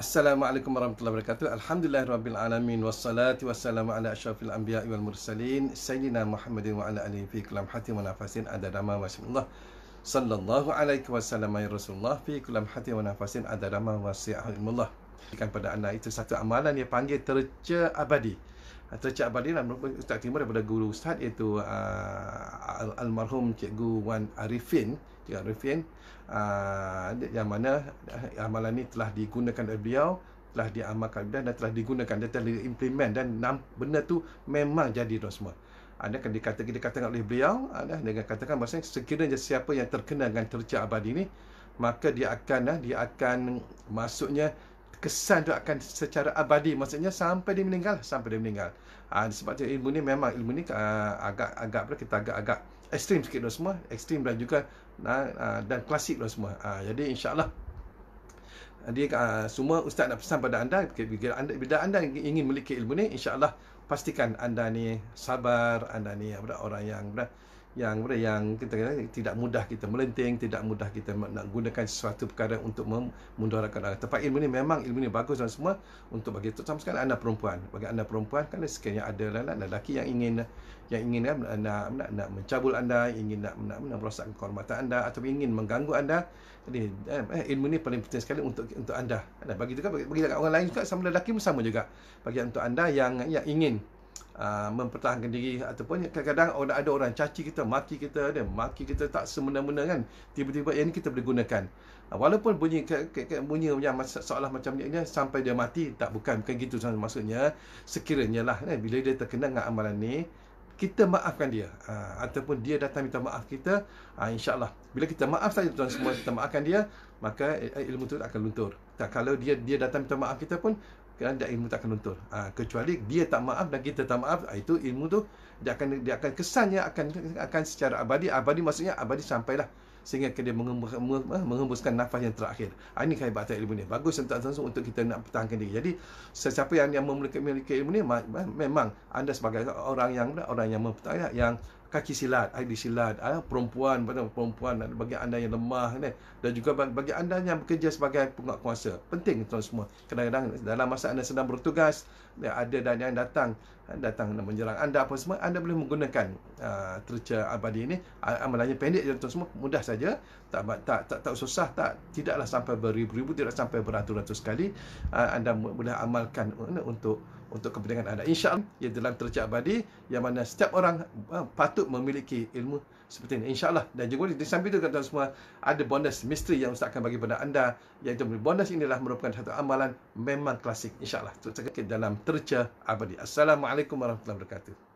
Assalamualaikum warahmatullahi wabarakatuh. Alhamdulillah rabbil alamin wassalatu wassalamu ala asyrafil anbiya wal mursalin sayyidina Muhammadin wa ala alihi fi kullam hati wa nafasin adada ma masyaallah. Sallallahu alaihi wasallam ya Rasulullah fi kullam hati wa nafasin adada ma wasi'ahu ilmullah. Kan pada anda itu satu amalan yang panggil terce abadi atau Cik Abadilah merupakan ustaz timur daripada guru ustaz iaitu uh, almarhum Cikgu Wan Arifin Cik Arifin uh, yang mana eh, amalan ini telah digunakan oleh beliau telah diamalkan dan, telah digunakan dan telah diimplement dan benda tu memang jadi tuan semua anda ah, akan dikata kita kata oleh beliau ada dengan katakan maksudnya sekiranya siapa yang terkena dengan tercak abadi ini maka dia akan dia akan maksudnya kesan tu akan secara abadi maksudnya sampai dia meninggal sampai dia meninggal uh, sebab ilmu ni memang ilmu ni ah, agak agak pula kita agak agak ekstrim sikit dah semua ekstrim dan juga uh, dan klasik dah semua uh, jadi insyaallah dia uh, semua ustaz nak pesan pada anda bila anda bila anda ingin memiliki ilmu ni insyaallah pastikan anda ni sabar anda ni orang yang yang apa yang kita kata tidak mudah kita melenting tidak mudah kita nak gunakan sesuatu perkara untuk memundurakan. orang tempat ilmu ni memang ilmu ni bagus dan semua untuk bagi tu sama sekali anda perempuan bagi anda perempuan kan sekiranya ada lah, lah, lelaki yang ingin yang ingin kan, nak, nak, nak, nak mencabul anda ingin nak nak, nak merosakkan kehormatan anda atau ingin mengganggu anda jadi eh, eh ilmu ni paling penting sekali untuk untuk anda dan bagi juga bagi, bagi orang lain juga sama lelaki pun sama juga bagi untuk anda yang yang ingin uh, mempertahankan diri ataupun kadang-kadang orang ada orang caci kita, maki kita, ada maki kita tak semena-mena kan. Tiba-tiba yang ini kita boleh gunakan. Uh, walaupun bunyi bunyi yang seolah macam ni sampai dia mati tak bukan bukan gitu maksudnya sekiranya lah kan, bila dia terkena dengan amalan ni kita maafkan dia ha, ataupun dia datang minta maaf kita ha, insyaallah bila kita maaf saja tuan semua kita maafkan dia maka eh, ilmu itu akan luntur tak kalau dia dia datang minta maaf kita pun kan dan ilmu takkan luntur ha, kecuali dia tak maaf dan kita tak maaf ha, itu ilmu tu dia akan dia akan kesannya akan akan secara abadi abadi maksudnya abadi sampailah sehingga dia mengembuskan nafas yang terakhir ha, ini kehebatan ilmu ni bagus untuk langsung untuk kita nak pertahankan diri jadi sesiapa yang yang memiliki, memiliki ilmu ni memang anda sebagai orang yang orang yang mempertahankan yang kaki silat, ahli silat, ah eh, perempuan, perempuan bagi anda yang lemah ni dan juga bagi anda yang bekerja sebagai kuasa. Penting tuan semua. Kadang-kadang dalam masa anda sedang bertugas, ya, ada dan yang datang eh, datang dan menyerang anda apa semua, anda boleh menggunakan uh, ah, terca abadi ini. Amalannya ah, ah, pendek je tuan semua, mudah saja. Tak tak tak, tak, tak susah tak. Tidaklah sampai beribu-ribu, tidak sampai beratus-ratus kali uh, anda boleh amalkan eh, untuk untuk kepentingan anda. InsyaAllah, ia dalam terjah abadi yang mana setiap orang uh, patut memiliki ilmu seperti ini. InsyaAllah. Dan juga di samping itu, kata tuan semua, ada bonus misteri yang Ustaz akan bagi kepada anda. Yang itu, bonus inilah merupakan satu amalan memang klasik. InsyaAllah. Terus dalam terjah abadi. Assalamualaikum warahmatullahi wabarakatuh.